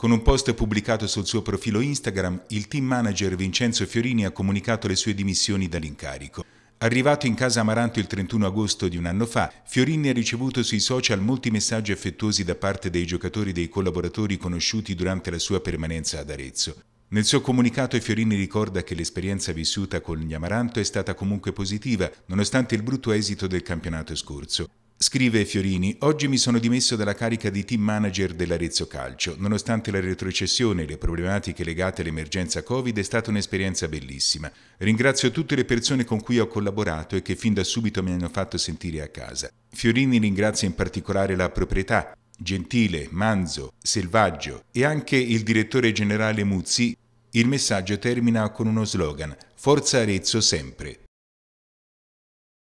Con un post pubblicato sul suo profilo Instagram, il team manager Vincenzo Fiorini ha comunicato le sue dimissioni dall'incarico. Arrivato in casa Amaranto il 31 agosto di un anno fa, Fiorini ha ricevuto sui social molti messaggi affettuosi da parte dei giocatori e dei collaboratori conosciuti durante la sua permanenza ad Arezzo. Nel suo comunicato Fiorini ricorda che l'esperienza vissuta con gli Amaranto è stata comunque positiva, nonostante il brutto esito del campionato scorso. Scrive Fiorini, oggi mi sono dimesso dalla carica di team manager dell'Arezzo Calcio. Nonostante la retrocessione e le problematiche legate all'emergenza Covid è stata un'esperienza bellissima. Ringrazio tutte le persone con cui ho collaborato e che fin da subito mi hanno fatto sentire a casa. Fiorini ringrazia in particolare la proprietà, Gentile, Manzo, Selvaggio e anche il direttore generale Muzzi. Il messaggio termina con uno slogan, Forza Arezzo sempre.